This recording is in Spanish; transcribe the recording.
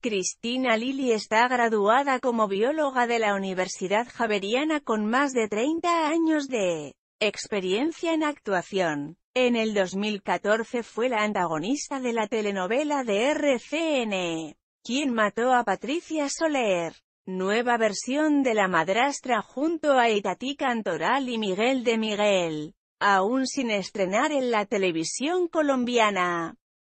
Cristina Lili está graduada como bióloga de la Universidad Javeriana con más de 30 años de experiencia en actuación. En el 2014 fue la antagonista de la telenovela de RCN, quien mató a Patricia Soler. Nueva versión de La Madrastra junto a Itatí Cantoral y Miguel de Miguel, aún sin estrenar en la televisión colombiana.